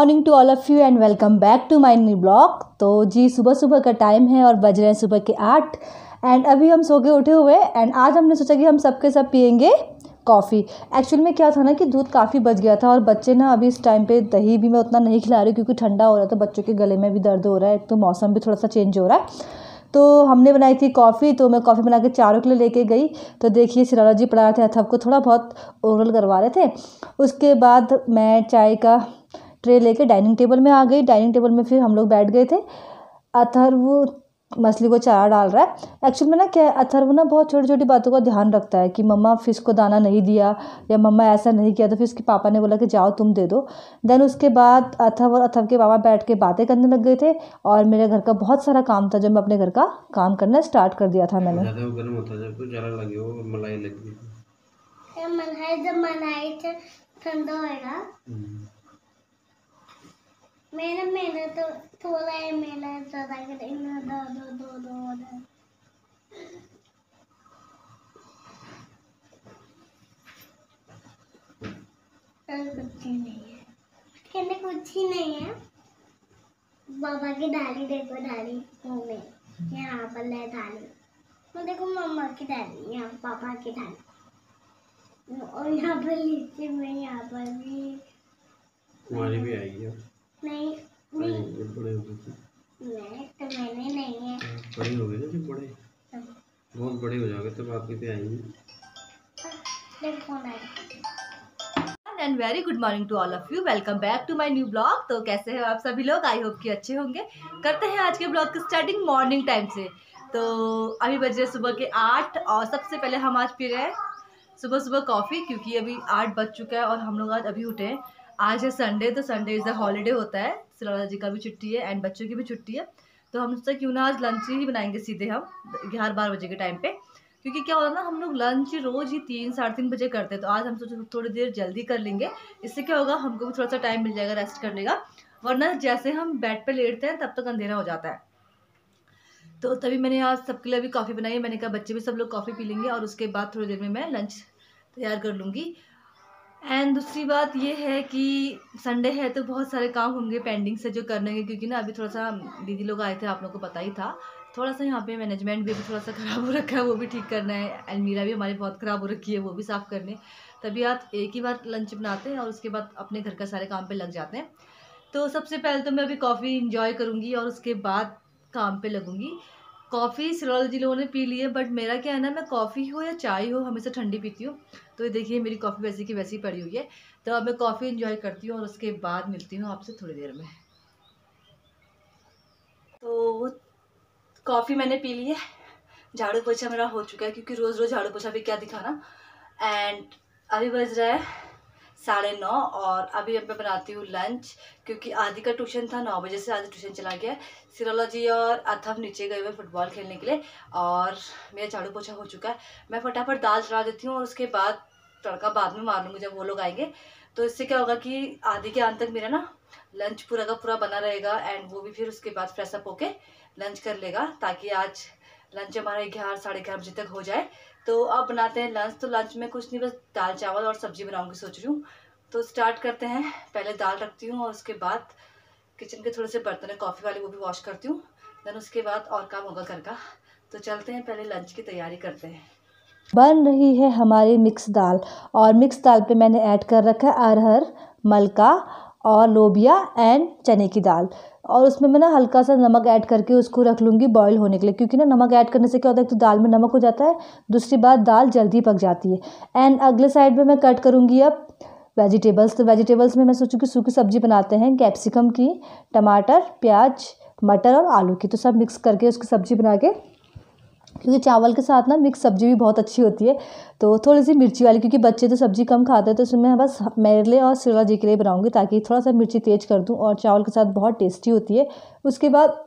Morning to all of you and welcome back to my new blog तो जी सुबह सुबह का टाइम है और बज रहे हैं सुबह के आठ एंड अभी हम सो के उठे हुए एंड आज हमने सोचा कि हम सबके सब पियेंगे कॉफ़ी एक्चुअल में क्या था ना कि दूध काफ़ी बच गया था और बच्चे ना अभी इस टाइम पे दही भी मैं उतना नहीं खिला रही क्योंकि ठंडा हो रहा था बच्चों के गले में भी दर्द हो रहा है एक तो मौसम भी थोड़ा सा चेंज हो रहा है तो हमने बनाई थी कॉफ़ी तो मैं कॉफ़ी बना के चारों के लिए लेके गई तो देखिए सिराला जी पढ़ा रहे थे अथब को थोड़ा बहुत ओरल करवा रहे थे उसके बाद मैं चाय का ट्रे लेके डाइनिंग टेबल में आ गई डाइनिंग टेबल में फिर हम लोग बैठ गए थे अथर्व मछली को चारा डाल रहा है एक्चुअल में ना क्या है अथर्व ना बहुत छोटी छोटी बातों का ध्यान रखता है कि मम्मा फ़िश को दाना नहीं दिया या मम्मा ऐसा नहीं किया तो फिर उसके पापा ने बोला कि जाओ तुम दे दो देन उसके बाद अथर्व और अथर्व के पापा बैठ के बातें करने लग गए थे और मेरे घर का बहुत सारा काम था जो मैं अपने घर का काम करना स्टार्ट कर दिया था मैंने मैंने मैंने तो थोड़ा ही मिला ज्यादा करेंगे दो दो दो दो दो कुछ नहीं है कहने कुछ ही नहीं है बाबा की डाली देखो डाली मुँह में यहाँ पर ले डाली मैं देखो मम्मा की डाली यहाँ पापा की डाली और यहाँ पर लीची में यहाँ पर भी हमारी भी आई है नहीं नहीं बड़े हो गए नहीं तो मैंने नहीं है बड़े हो गए ना जब बड़े हाँ। बहुत बड़े हो जाओगे तब आपके पे आएंगे and very good morning to all of you welcome back to my new blog तो कैसे हो आप सभी लोग आई होप कि अच्छे होंगे करते हैं आज के ब्लॉग की स्टार्टिंग मॉर्निंग टाइम से तो अभी बज रहे सुबह के आठ और सबसे पहले हम आज पी रहे हैं सुबह सुबह कॉफ़ी क्योंकि अभी आठ बज चुका है और हम लोग आज अभी उठे हैं आज है संडे तो संडे इज़ द हॉलीडे होता है सरला जी का भी छुट्टी है एंड बच्चों की भी छुट्टी है तो हम सोचा क्यों ना आज लंच ही बनाएंगे सीधे हम ग्यारह बारह बजे के टाइम पे क्योंकि क्या होता है ना हम लोग लंच रोज़ ही तीन साढ़े तीन बजे करते हैं तो आज हम सोचे थोड़ी देर जल्दी कर लेंगे इससे क्या होगा हमको भी थोड़ा सा टाइम मिल जाएगा रेस्ट करने का वरना जैसे हम बेड पर लेटते हैं तब तक अंधेरा हो जाता है तो तभी मैंने आज सबके लिए अभी कॉफ़ी बनाई मैंने कहा बच्चे भी सब लोग कॉफ़ी पी लेंगे और उसके बाद थोड़ी देर में मैं लंच तैयार कर लूँगी एंड दूसरी बात ये है कि संडे है तो बहुत सारे काम होंगे पेंडिंग से जो करने के क्योंकि ना अभी थोड़ा सा दीदी लोग आए थे आप लोगों को पता ही था थोड़ा सा यहाँ पे मैनेजमेंट भी अभी थोड़ा सा ख़राब हो रखा है वो भी ठीक करना है अलमीरा भी हमारी बहुत ख़राब हो रखी है वो भी साफ़ करने तभी आप एक ही बार लंच बनाते हैं और उसके बाद अपने घर का सारे काम पर लग जाते हैं तो सबसे पहले तो मैं अभी कॉफ़ी इंजॉय करूँगी और उसके बाद काम पर लगूँगी कॉफ़ी जी लोगों ने पी ली है बट मेरा क्या है ना मैं कॉफ़ी हो या चाय हो हमेशा ठंडी पीती हूँ तो ये देखिए मेरी कॉफ़ी वैसी की वैसी पड़ी हुई है तो अब मैं कॉफ़ी इन्जॉय करती हूँ और उसके बाद मिलती हूँ आपसे थोड़ी देर में तो कॉफ़ी मैंने पी ली है झाड़ू पोछा मेरा हो चुका है क्योंकि रोज़ रोज़ झाड़ू पोछा भी क्या दिखाना एंड अभी बज रहा है साढ़े नौ और अभी अब मैं बनाती हूँ लंच क्योंकि आधी का ट्यूशन था नौ बजे से आधी ट्यूशन चला गया सिरोलॉजी और अथम नीचे गए हुए फुटबॉल खेलने के लिए और मेरा झाड़ू पोछा हो चुका है मैं फटाफट दाल चढ़ा देती हूँ और उसके बाद तड़का बाद में मार लूँगी जब वो लोग आएंगे तो इससे क्या होगा कि आधे के अंत तक मेरा ना लंच पूरा का पूरा बना रहेगा एंड वो भी फिर उसके बाद फ्रेशअप होके लंच कर लेगा ताकि आज लंच हमारा ग्यारह साढ़े ग्यारह बजे तक हो जाए तो अब बनाते हैं लंच तो लंच में कुछ नहीं बस दाल चावल और सब्जी बनाऊंगी सोच रही हूँ तो स्टार्ट करते हैं पहले दाल रखती हूँ और उसके बाद किचन के थोड़े से बर्तन है कॉफ़ी वाले वो भी वॉश करती हूँ देन उसके बाद और काम होगा घर का तो चलते हैं पहले लंच की तैयारी करते हैं बन रही है हमारी मिक्स दाल और मिक्स दाल पे मैंने ऐड कर रखा है अरहर मलका और लोबिया एंड चने की दाल और उसमें मैं ना हल्का सा नमक ऐड करके उसको रख लूँगी बॉईल होने के लिए क्योंकि ना नमक ऐड करने से क्या होता है एक तो दाल में नमक हो जाता है दूसरी बात दाल जल्दी पक जाती है एंड अगले साइड में मैं कट करूँगी अब वेजिटेबल्स तो वेजिटेबल्स में मैं सोचूँ कि सूखी सब्जी बनाते हैं कैप्सिकम की टमाटर प्याज मटर और आलू की तो सब मिक्स करके उसकी सब्ज़ी बना के क्योंकि चावल के साथ ना मिक्स सब्ज़ी भी बहुत अच्छी होती है तो थोड़ी सी मिर्ची वाली क्योंकि बच्चे तो सब्ज़ी कम खाते हैं तो इसमें बस मेरे लिए और सिरला जी के लिए बनाऊँगी ताकि थोड़ा सा मिर्ची तेज़ कर दूँ और चावल के साथ बहुत टेस्टी होती है उसके बाद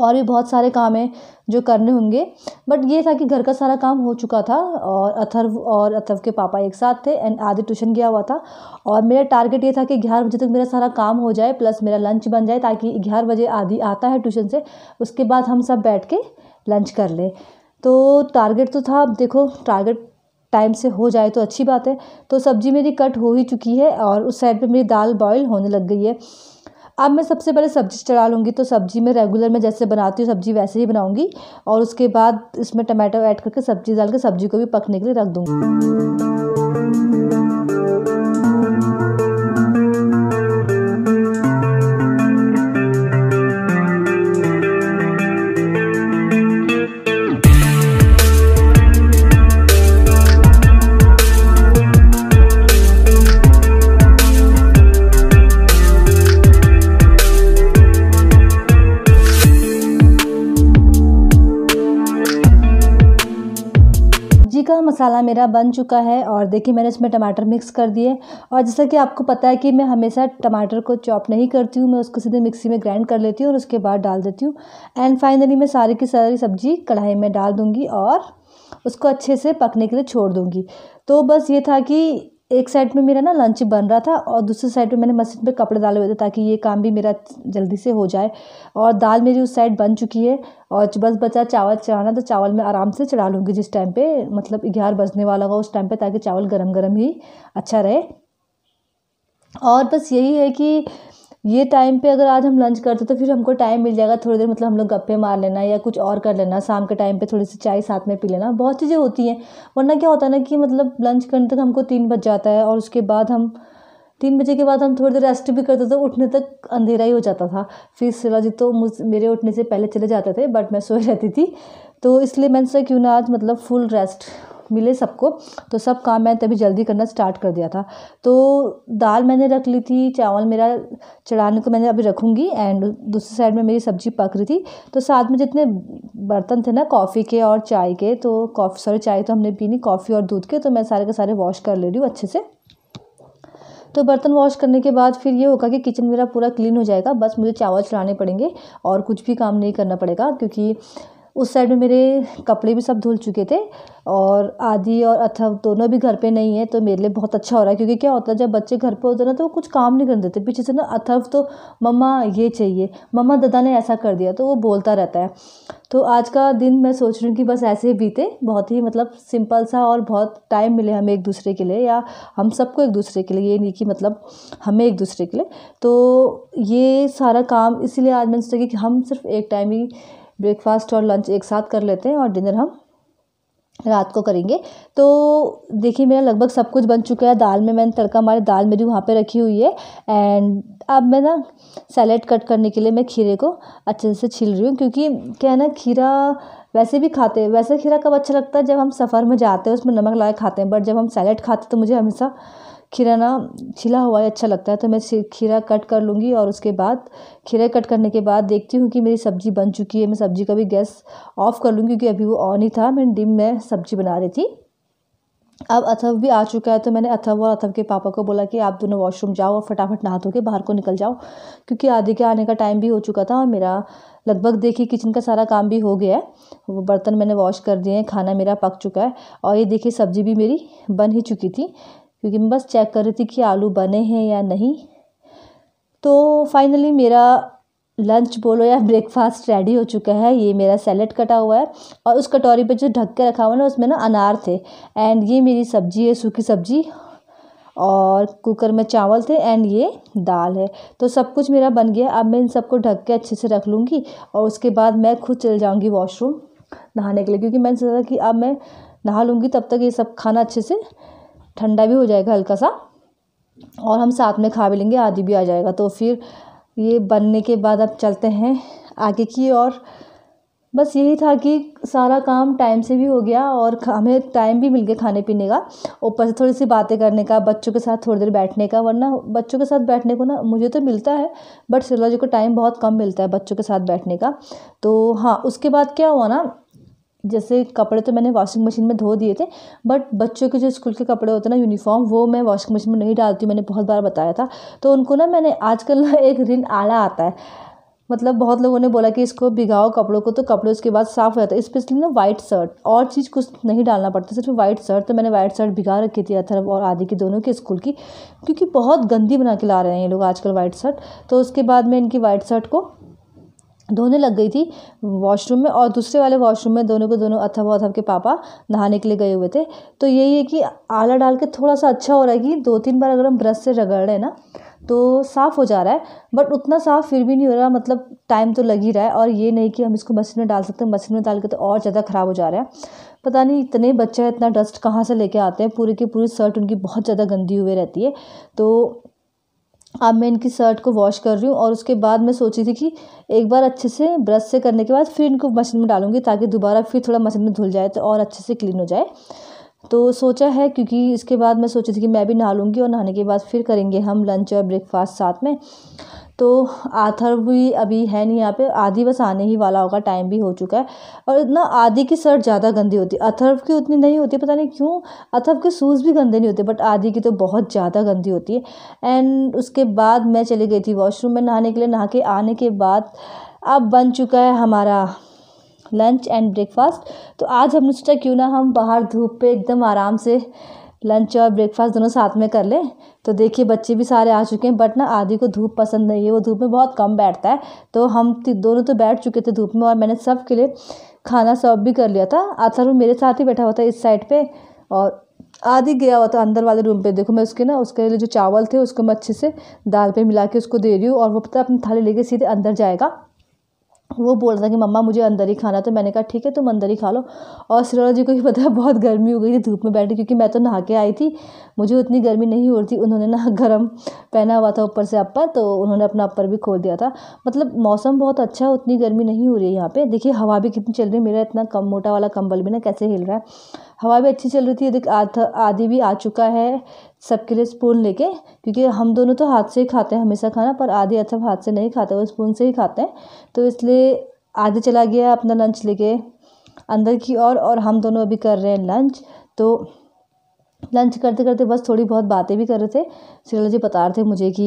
और भी बहुत सारे काम हैं जो करने होंगे बट ये था कि घर का सारा काम हो चुका था और अथर्व और अथर्व के पापा एक साथ थे एंड आधे ट्यूशन गया हुआ था और मेरा टारगेट ये था कि ग्यारह बजे तक मेरा सारा काम हो जाए प्लस मेरा लंच बन जाए ताकि ग्यारह बजे आधी आता है ट्यूशन से उसके बाद हम सब बैठ के लंच कर ले तो टारगेट तो था अब देखो टारगेट टाइम से हो जाए तो अच्छी बात है तो सब्ज़ी मेरी कट हो ही चुकी है और उस साइड पे मेरी दाल बॉयल होने लग गई है अब मैं सबसे पहले सब्ज़ी चढ़ा लूँगी तो सब्ज़ी में रेगुलर में जैसे बनाती हूँ सब्ज़ी वैसे ही बनाऊँगी और उसके बाद इसमें टमाटो ऐड करके सब्ज़ी डाल के सब्ज़ी को भी पकने के लिए रख दूँगी मसाला मेरा बन चुका है और देखिए मैंने इसमें टमाटर मिक्स कर दिए और जैसा कि आपको पता है कि मैं हमेशा टमाटर को चॉप नहीं करती हूँ मैं उसको सीधे मिक्सी में ग्राइंड कर लेती हूँ और उसके बाद डाल देती हूँ एंड फाइनली मैं सारी की सारी सब्ज़ी कढ़ाई में डाल दूँगी और उसको अच्छे से पकने के लिए छोड़ दूँगी तो बस ये था कि एक साइड में मेरा ना लंच बन रहा था और दूसरी साइड पे मैंने मशीन पे कपड़े डाले हुए थे ताकि ये काम भी मेरा जल्दी से हो जाए और दाल मेरी उस साइड बन चुकी है और बस बचा चावल चढ़ाना तो चावल मैं आराम से चढ़ा लूँगी जिस टाइम पे मतलब ग्यारह बजने वाला होगा उस टाइम पे ताकि चावल गरम गरम ही अच्छा रहे और बस यही है कि ये टाइम पे अगर आज हम लंच करते तो फिर हमको टाइम मिल जाएगा थोड़ी देर मतलब हम लोग गप्पे मार लेना या कुछ और कर लेना शाम के टाइम पे थोड़ी सी चाय साथ में पी लेना बहुत चीज़ें होती हैं वरना क्या होता है ना कि मतलब लंच करने तक हमको तीन बज जाता है और उसके बाद हम तीन बजे के बाद हम थोड़ी देर रेस्ट भी करते थे तो उठने तक अंधेरा ही हो जाता था फिर शिला जी तो मुझ मेरे उठने से पहले चले जाते थे बट मैं सोए रहती थी तो इसलिए मैंने सोचा क्यों ना आज मतलब फुल रेस्ट मिले सबको तो सब काम मैं तभी जल्दी करना स्टार्ट कर दिया था तो दाल मैंने रख ली थी चावल मेरा चढ़ाने को मैंने अभी रखूँगी एंड दूसरी साइड में मेरी सब्जी पक रही थी तो साथ में जितने बर्तन थे ना कॉफ़ी के और चाय के तो कॉफ़ी सॉरी चाय तो हमने पीनी कॉफ़ी और दूध के तो मैं सारे के सारे वॉश कर ले रही हूँ अच्छे से तो बर्तन वॉश करने के बाद फिर ये होगा कि किचन मेरा पूरा क्लीन हो जाएगा बस मुझे चावल चढ़ाने पड़ेंगे और कुछ भी काम नहीं करना पड़ेगा क्योंकि उस साइड में मेरे कपड़े भी सब धुल चुके थे और आदि और अथव अच्छा, दोनों भी घर पे नहीं है तो मेरे लिए बहुत अच्छा हो रहा है क्योंकि क्या होता है जब बच्चे घर पे होते ना तो वो कुछ काम नहीं कर देते पीछे से ना अथव तो मम्मा ये चाहिए मम्मा दादा ने ऐसा कर दिया तो वो बोलता रहता है तो आज का दिन मैं सोच रही हूँ कि बस ऐसे ही बीते बहुत ही मतलब सिंपल सा और बहुत टाइम मिले हमें एक दूसरे के लिए या हम सबको एक दूसरे के लिए ये नहीं कि मतलब हमें एक दूसरे के लिए तो ये सारा काम इसीलिए आज मैंने सोचा कि हम सिर्फ एक टाइम ही ब्रेकफास्ट और लंच एक साथ कर लेते हैं और डिनर हम रात को करेंगे तो देखिए मेरा लगभग सब कुछ बन चुका है दाल में मैंने तड़का मारे दाल मेरी वहाँ पे रखी हुई है एंड अब मैं ना सैलेड कट करने के लिए मैं खीरे को अच्छे से छील रही हूँ क्योंकि क्या है ना खीरा वैसे भी खाते हैं वैसे खीरा कब अच्छा लगता है जब हम सफ़र में जाते हैं उसमें नमक लगा खाते हैं बट जब हम सैलेड खाते तो मुझे हमेशा खीरा ना छिला हुआ ही अच्छा लगता है तो मैं खीरा कट कर लूँगी और उसके बाद खीरा कट करने के बाद देखती हूँ कि मेरी सब्ज़ी बन चुकी है मैं सब्ज़ी का भी गैस ऑफ़ कर लूँगी क्योंकि अभी वो ऑन ही था मैंने डिम में सब्ज़ी बना रही थी अब अथव भी आ चुका है तो मैंने अथव और अथव के पापा को बोला कि आप दोनों वॉशरूम जाओ और फटाफट नहा धो के बाहर को निकल जाओ क्योंकि आधे के आने का टाइम भी हो चुका था और मेरा लगभग देखिए किचन का सारा काम भी हो गया है वो बर्तन मैंने वॉश कर दिए हैं खाना मेरा पक चुका है और ये देखिए सब्ज़ी भी मेरी बन ही चुकी थी क्योंकि मैं बस चेक कर रही थी कि आलू बने हैं या नहीं तो फाइनली मेरा लंच बोलो या ब्रेकफास्ट रेडी हो चुका है ये मेरा सैलड कटा हुआ है और उस कटोरी पे जो ढक के रखा हुआ ना उसमें ना अनार थे एंड ये मेरी सब्जी है सूखी सब्जी और कुकर में चावल थे एंड ये दाल है तो सब कुछ मेरा बन गया अब मैं इन सबको ढक के अच्छे से रख लूँगी और उसके बाद मैं खुद चल जाऊँगी वॉशरूम नहाने के लिए क्योंकि मैंने सोचा कि अब मैं नहा लूँगी तब तक ये सब खाना अच्छे से ठंडा भी हो जाएगा हल्का सा और हम साथ में खा भी लेंगे आदि भी आ जाएगा तो फिर ये बनने के बाद अब चलते हैं आगे की और बस यही था कि सारा काम टाइम से भी हो गया और हमें टाइम भी मिल गया खाने पीने का ऊपर से थोड़ी सी बातें करने का बच्चों के साथ थोड़ी देर बैठने का वरना बच्चों के साथ बैठने को ना मुझे तो मिलता है बट सरला जी को टाइम बहुत कम मिलता है बच्चों के साथ बैठने का तो हाँ उसके बाद क्या हुआ ना जैसे कपड़े तो मैंने वॉशिंग मशीन में धो दिए थे बट बच्चों के जो स्कूल के कपड़े होते हैं ना यूनिफॉर्म वो मैं वॉशिंग मशीन में नहीं डालती हूँ मैंने बहुत बार बताया था तो उनको ना मैंने आजकल ना एक रिन आला आता है मतलब बहुत लोगों ने बोला कि इसको भिगाओ कपड़ों को तो कपड़े उसके बाद साफ़ हो जाता है स्पेशली ना वाइट शर्ट और चीज़ कुछ नहीं डालना पड़ता सिर्फ वाइट शर्ट तो मैंने वाइट शर्ट भिगा रखी थी अथर्व और आदि की दोनों के स्कूल की क्योंकि बहुत गंदी बना के ला रहे हैं ये लोग आजकल वाइट शर्ट तो उसके बाद मैं इनकी वाइट शर्ट को धोने लग गई थी वॉशरूम में और दूसरे वाले वॉशरूम में दोनों को दोनों अथव अथव के पापा नहाने के लिए गए हुए थे तो यही है कि आला डाल के थोड़ा सा अच्छा हो रहा है कि दो तीन बार अगर हम ब्रश से रगड़ रहे हैं ना तो साफ़ हो जा रहा है बट उतना साफ़ फिर भी नहीं हो रहा मतलब टाइम तो लग ही रहा है और ये नहीं कि हम इसको मशीन में डाल सकते हैं मशीन में डाल के तो और ज़्यादा ख़राब हो जा रहा है पता नहीं इतने बच्चे इतना डस्ट कहाँ से लेके आते हैं पूरे की पूरी शर्ट उनकी बहुत ज़्यादा गंदी हुई रहती है तो अब मैं इनकी शर्ट को वॉश कर रही हूँ और उसके बाद मैं सोची थी कि एक बार अच्छे से ब्रश से करने के बाद फिर इनको मशीन में डालूंगी ताकि दोबारा फिर थोड़ा मशीन में धुल जाए तो और अच्छे से क्लीन हो जाए तो सोचा है क्योंकि इसके बाद मैं सोची थी कि मैं भी नहा लूँगी और नहाने के बाद फिर करेंगे हम लंच और ब्रेकफास्ट साथ में तो आथर भी अभी है नहीं यहाँ पे आधी बस आने ही वाला होगा टाइम भी हो चुका है और इतना आधी की शर्ट ज़्यादा गंदी होती है अथर्व की उतनी नहीं होती पता नहीं क्यों अथर्व के शूज़ भी गंदे नहीं होते बट आधी की तो बहुत ज़्यादा गंदी होती है एंड उसके बाद मैं चली गई थी वॉशरूम में नहाने के लिए नहा के आने के बाद अब बन चुका है हमारा लंच एंड ब्रेकफास्ट तो आज हमने सोचा क्यों ना हम बाहर धूप पे एकदम आराम से लंच और ब्रेकफास्ट दोनों साथ में कर लें तो देखिए बच्चे भी सारे आ चुके हैं बट ना आदि को धूप पसंद नहीं है वो धूप में बहुत कम बैठता है तो हम दोनों तो बैठ चुके थे धूप में और मैंने सब के लिए खाना सर्व भी कर लिया था आधा रूम मेरे साथ ही बैठा हुआ था इस साइड पर और आदि गया हुआ था अंदर वाले रूम पे देखो मैं उसके ना उसके लिए जो चावल थे उसको मैं अच्छे से दाल पे मिला के उसको दे रही हूँ और वो पता अपनी थाली लेके सीधे अंदर जाएगा वो बोल रहा था कि मम्मा मुझे अंदर ही खाना तो मैंने कहा ठीक है तुम अंदर ही खा लो और सरोज जी को भी पता है बहुत गर्मी हो गई थी धूप में बैठी क्योंकि मैं तो नहा के आई थी मुझे उतनी गर्मी नहीं हो रही थी उन्होंने ना गर्म पहना हुआ था ऊपर से अपर तो उन्होंने अपना अपर भी खोल दिया था मतलब मौसम बहुत अच्छा है उतनी गर्मी नहीं हो रही है यहाँ पर देखिए हवा भी कितनी चल रही है मेरा इतना कम मोटा वाला कम्बल भी ना कैसे हिल रहा है हवा भी अच्छी चल रही थी देख आदि भी आ चुका है सबके लिए स्पून लेके क्योंकि हम दोनों तो हाथ से ही खाते हैं हमेशा खाना पर आदि अच्छा हाथ से नहीं खाते वो स्पून से ही खाते हैं तो इसलिए आदि चला गया अपना लंच लेके अंदर की ओर और, और हम दोनों अभी कर रहे हैं लंच तो लंच करते करते बस थोड़ी बहुत बातें भी कर रहे थे श्रीला जी बता रहे थे मुझे कि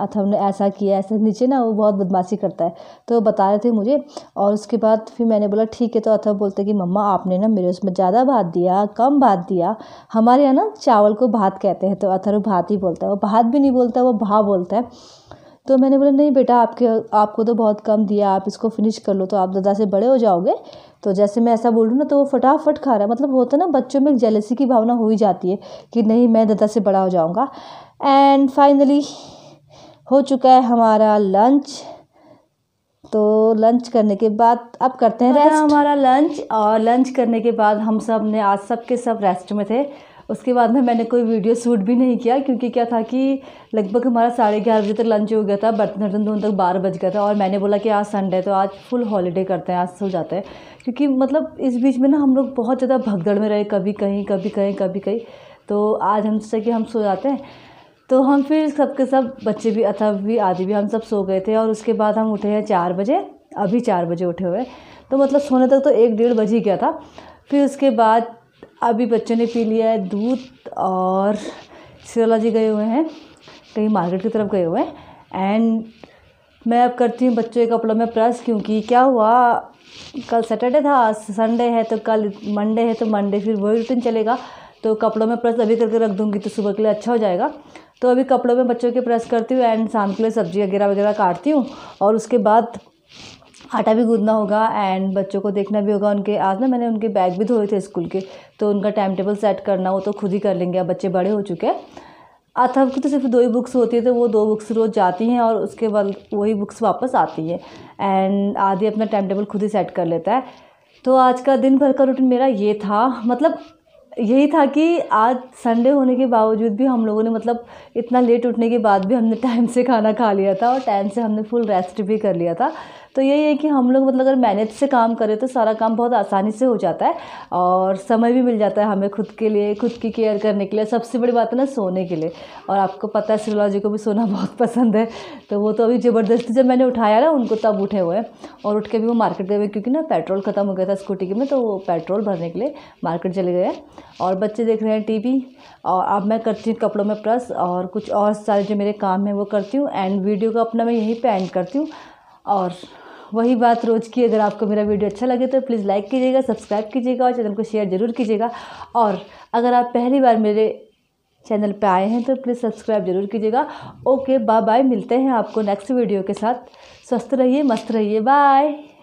अथम ने ऐसा किया ऐसा नीचे ना वो बहुत बदमाशी करता है तो बता रहे थे मुझे और उसके बाद फिर मैंने बोला ठीक है तो अथम बोलते कि मम्मा आपने ना मेरे उसमें ज़्यादा भात दिया कम भात दिया हमारे यहाँ ना चावल को भात कहते हैं तो अथर भात ही बोलता है वो भात भी नहीं बोलता वो भा बोलता है तो मैंने बोला नहीं बेटा आपके आपको तो बहुत कम दिया आप इसको फिनिश कर लो तो आप दादा से बड़े हो जाओगे तो जैसे मैं ऐसा बोल रूँ ना तो वो फटाफट खा रहा है मतलब होता है ना बच्चों में एक जेलसी की भावना हो ही जाती है कि नहीं मैं दादा से बड़ा हो जाऊँगा एंड फाइनली हो चुका है हमारा लंच तो लंच करने के बाद अब करते हैं रेस्ट हमारा लंच और लंच करने के बाद हम सब ने आज सब के सब रेस्ट में थे उसके बाद में मैंने कोई वीडियो शूट भी नहीं किया क्योंकि क्या था कि लगभग हमारा साढ़े ग्यारह बजे तक लंच हो गया था बर्तन बर्तन धोने तक बारह बज गया था और मैंने बोला कि आज संडे तो आज फुल हॉलीडे करते हैं आज सो जाते हैं क्योंकि मतलब इस बीच में ना हम लोग बहुत ज़्यादा भगदड़ में रहे कभी कहीं कभी कहीं कभी कहीं तो आज हम सोचा कि हम सो जाते हैं तो हम फिर सबके सब बच्चे भी अथा भी आदि भी हम सब सो गए थे और उसके बाद हम उठे हैं चार बजे अभी चार बजे उठे हुए तो मतलब सोने तक तो एक डेढ़ बज ही गया था फिर उसके बाद अभी बच्चों ने पी लिया है दूध और जी गए हुए हैं कहीं मार्केट की तरफ गए हुए हैं एंड मैं अब करती हूँ बच्चों के कपड़ों में प्रेस क्योंकि क्या हुआ कल सैटरडे था संडे है तो कल मंडे है तो मंडे फिर वही रूटीन चलेगा तो कपड़ों में प्रेस अभी करके रख दूँगी तो सुबह के लिए अच्छा हो जाएगा तो अभी कपड़ों में बच्चों के प्रेस करती हूँ एंड शाम के लिए सब्ज़ी वगैरह वगैरह काटती हूँ और उसके बाद आटा भी गूंदना होगा एंड बच्चों को देखना भी होगा उनके आज ना मैंने उनके बैग भी धोए थे स्कूल के तो उनका टाइम टेबल सेट करना वो तो खुद ही कर लेंगे अब बच्चे बड़े हो चुके हैं अथव की तो सिर्फ दो ही बुक्स होती है तो वो दो बुक्स रोज़ जाती हैं और उसके बाद वही बुक्स वापस आती हैं एंड आदि अपना टाइम टेबल खुद ही सेट कर लेता है तो आज का दिन भर का रूटीन मेरा ये था मतलब यही था कि आज संडे होने के बावजूद भी हम लोगों ने मतलब इतना लेट उठने के बाद भी हमने टाइम से खाना खा लिया था और टाइम से हमने फुल रेस्ट भी कर लिया था तो यही है कि हम लोग मतलब अगर मैनेज से काम करें तो सारा काम बहुत आसानी से हो जाता है और समय भी मिल जाता है हमें खुद के लिए खुद की केयर करने के लिए सबसे बड़ी बात है ना सोने के लिए और आपको पता है सिरोलॉजी को भी सोना बहुत पसंद है तो वो तो अभी ज़बरदस्ती जब मैंने उठाया ना उनको तब उठे हुए हैं और उठ के भी वो मार्केट गए क्योंकि ना पेट्रोल ख़त्म हो गया था स्कूटी के में तो वो पेट्रोल भरने के लिए मार्केट चले गए और बच्चे देख रहे हैं टी और अब मैं करती हूँ कपड़ों में प्रेस और कुछ और सारे जो मेरे काम हैं वो करती हूँ एंड वीडियो को अपना मैं यहीं पर एंड करती हूँ और वही बात रोज़ की अगर आपको मेरा वीडियो अच्छा लगे तो प्लीज़ लाइक कीजिएगा सब्सक्राइब कीजिएगा और चैनल को शेयर ज़रूर कीजिएगा और अगर आप पहली बार मेरे चैनल पे आए हैं तो प्लीज़ सब्सक्राइब जरूर कीजिएगा ओके बाय बाय मिलते हैं आपको नेक्स्ट वीडियो के साथ स्वस्थ रहिए मस्त रहिए बाय